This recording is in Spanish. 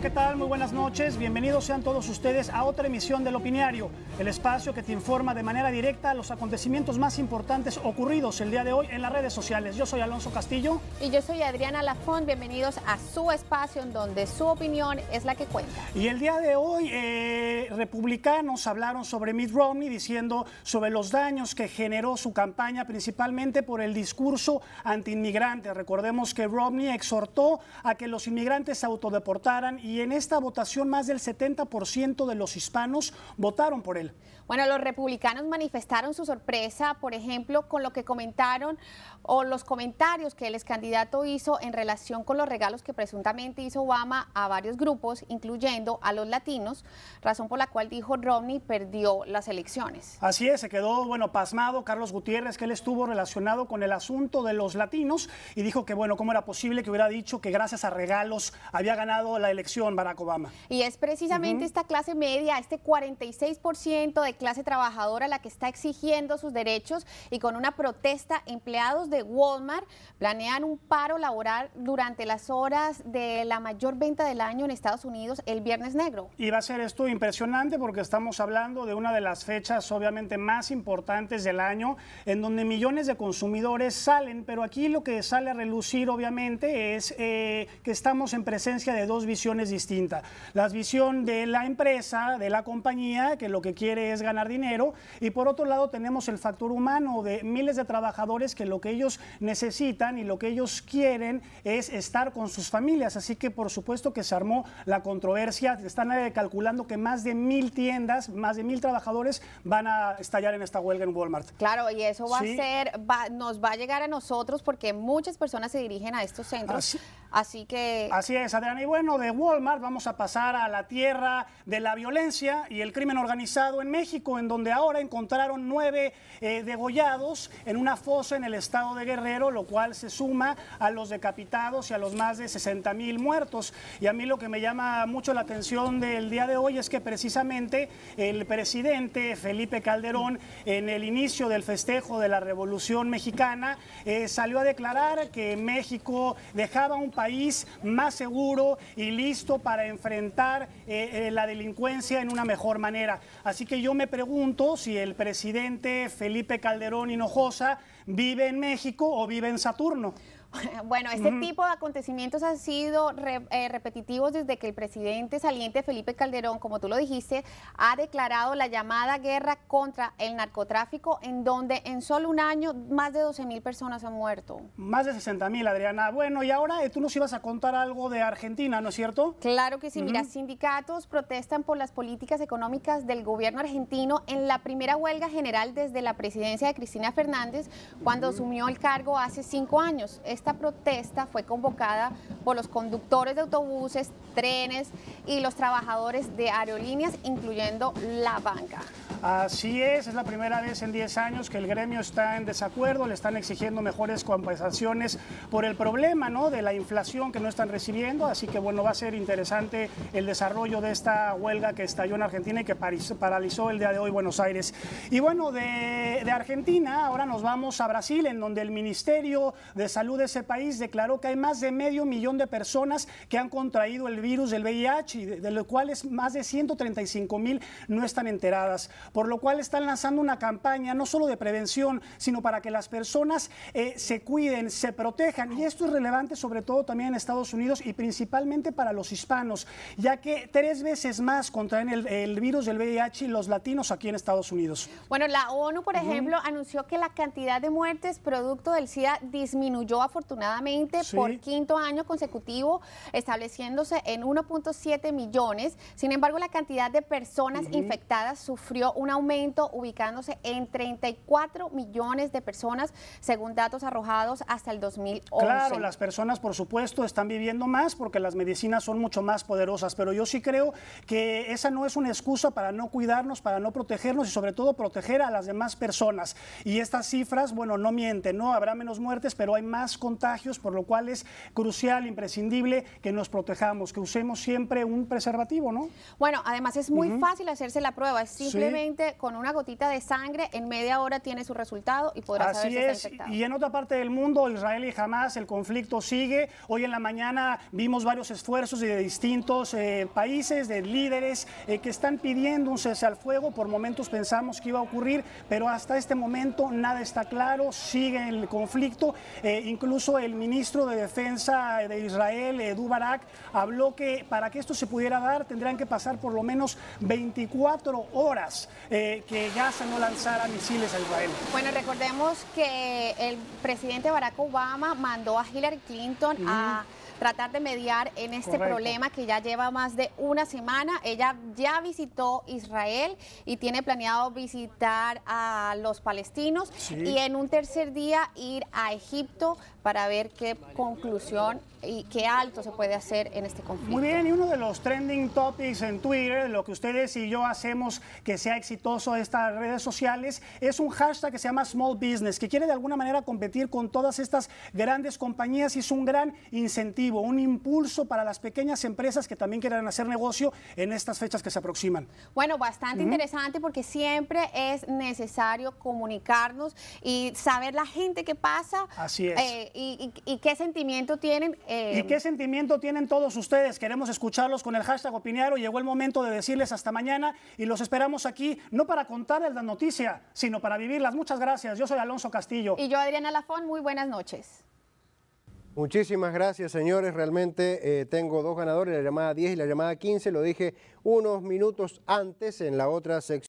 ¿qué tal? Muy buenas noches. Bienvenidos sean todos ustedes a otra emisión del Opiniario, el espacio que te informa de manera directa los acontecimientos más importantes ocurridos el día de hoy en las redes sociales. Yo soy Alonso Castillo. Y yo soy Adriana Lafón. Bienvenidos a su espacio en donde su opinión es la que cuenta. Y el día de hoy, eh, republicanos hablaron sobre Mitt Romney diciendo sobre los daños que generó su campaña, principalmente por el discurso antiinmigrante. Recordemos que Romney exhortó a que los inmigrantes se autodeportaran y en esta votación más del 70% de los hispanos votaron por él. Bueno, los republicanos manifestaron su sorpresa, por ejemplo, con lo que comentaron o los comentarios que el candidato hizo en relación con los regalos que presuntamente hizo Obama a varios grupos, incluyendo a los latinos, razón por la cual dijo Romney perdió las elecciones. Así es, se quedó, bueno, pasmado Carlos Gutiérrez, que él estuvo relacionado con el asunto de los latinos y dijo que, bueno, ¿cómo era posible que hubiera dicho que gracias a regalos había ganado la elección? Barack Obama. Y es precisamente esta clase media, este 46% de clase trabajadora la que está exigiendo sus derechos y con una protesta empleados de Walmart planean un paro laboral durante las horas de la mayor venta del año en Estados Unidos el viernes negro. Y va a ser esto impresionante porque estamos hablando de una de las fechas obviamente más importantes del año en donde millones de consumidores salen, pero aquí lo que sale a relucir obviamente es eh, que estamos en presencia de dos visiones es distinta. La visión de la empresa, de la compañía, que lo que quiere es ganar dinero, y por otro lado tenemos el factor humano de miles de trabajadores que lo que ellos necesitan y lo que ellos quieren es estar con sus familias. Así que por supuesto que se armó la controversia. Están eh, calculando que más de mil tiendas, más de mil trabajadores van a estallar en esta huelga en Walmart. Claro, y eso va a ser, nos va a llegar a nosotros porque muchas personas se dirigen a estos centros. Así que... Así es, Adriana. Y bueno, de Walmart vamos a pasar a la tierra de la violencia y el crimen organizado en México, en donde ahora encontraron nueve eh, degollados en una fosa en el estado de Guerrero, lo cual se suma a los decapitados y a los más de 60 mil muertos. Y a mí lo que me llama mucho la atención del día de hoy es que precisamente el presidente Felipe Calderón, en el inicio del festejo de la Revolución Mexicana, eh, salió a declarar que México dejaba un país más seguro y listo para enfrentar eh, eh, la delincuencia en una mejor manera. Así que yo me pregunto si el presidente Felipe Calderón Hinojosa vive en México o vive en Saturno. Bueno, este tipo de acontecimientos han sido eh, repetitivos desde que el presidente saliente Felipe Calderón, como tú lo dijiste, ha declarado la llamada guerra contra el narcotráfico, en donde en solo un año más de 12 mil personas han muerto. Más de 60 mil, Adriana. Bueno, y ahora eh, tú nos ibas a contar algo de Argentina, ¿no es cierto? Claro que sí. Mira, sindicatos protestan por las políticas económicas del gobierno argentino en la primera huelga general desde la presidencia de Cristina Fernández, cuando asumió el cargo hace cinco años esta protesta fue convocada por los conductores de autobuses, trenes y los trabajadores de aerolíneas, incluyendo la banca. Así es, es la primera vez en 10 años que el gremio está en desacuerdo, le están exigiendo mejores compensaciones por el problema ¿no? de la inflación que no están recibiendo, así que bueno, va a ser interesante el desarrollo de esta huelga que estalló en Argentina y que paralizó el día de hoy Buenos Aires. Y bueno, de, de Argentina ahora nos vamos a Brasil, en donde el Ministerio de Salud ese país declaró que hay más de medio millón de personas que han contraído el virus del VIH, y de, los cuales más de 135 mil no están enteradas, por lo cual están lanzando una campaña no solo de prevención, sino para que las personas eh, se cuiden, se protejan. Y esto es relevante sobre todo también en Estados Unidos y principalmente para los hispanos, ya que tres veces más contraen el, virus del VIH los latinos aquí en Estados Unidos. Bueno, la ONU, por ejemplo, anunció que la cantidad de muertes producto del SIDA disminuyó a afortunadamente por quinto año consecutivo, estableciéndose en 1.7 millones. Sin embargo, la cantidad de personas infectadas sufrió un aumento, ubicándose en 34 millones de personas, según datos arrojados hasta el 2011. Claro, las personas, por supuesto, están viviendo más porque las medicinas son mucho más poderosas, pero yo sí creo que esa no es una excusa para no cuidarnos, para no protegernos y sobre todo proteger a las demás personas. Y estas cifras, bueno, no mienten, ¿no? Habrá menos muertes, pero hay más cosas contagios, por lo cual es crucial, imprescindible que nos protejamos, que usemos siempre un preservativo, ¿no? Bueno, además es muy fácil hacerse la prueba, simplemente con una gotita de sangre en media hora tiene su resultado y podrá Así saber si es. infectado. Y en otra parte del mundo, Israel y Hamas, el conflicto sigue. Hoy en la mañana vimos varios esfuerzos de distintos eh, países, de líderes eh, que están pidiendo un cese al fuego. Por momentos pensamos que iba a ocurrir, pero hasta este momento nada está claro, sigue el conflicto, eh, incluso Incluso el ministro de Defensa de Israel, Edu Barak, habló que para que esto se pudiera dar tendrían que pasar por lo menos 24 horas eh, que que Gaza no lanzara misiles a Israel. Bueno, recordemos que el presidente Barack Obama mandó a Hillary Clinton a tratar de mediar en este problema que ya lleva más de una semana. Ella ya visitó Israel y tiene planeado visitar a los palestinos y en un tercer día ir a Egipto para ver qué conclusión y qué alto se puede hacer en este conflicto. Muy bien, y uno de los trending topics en Twitter, lo que ustedes y yo hacemos que sea exitoso estas redes sociales, es un hashtag que se llama Small Business, que quiere de alguna manera competir con todas estas grandes compañías y es un gran incentivo un impulso para las pequeñas empresas que también quieran hacer negocio en estas fechas que se aproximan. Bueno, bastante interesante porque siempre es necesario comunicarnos y saber la gente que pasa. Así eh, y, qué sentimiento tienen. Eh, ¿Y qué sentimiento tienen todos ustedes? Queremos escucharlos con el hashtag Opiniaro. Llegó el momento de decirles hasta mañana y los esperamos aquí, no para contarles la noticia, sino para vivirlas. Muchas gracias. Yo soy Alonso Castillo. Y yo, Adriana Lafón. Muy buenas noches. Muchísimas gracias, señores. Realmente eh, tengo dos ganadores, la llamada 10 y la llamada 15. Lo dije unos minutos antes en la otra sección.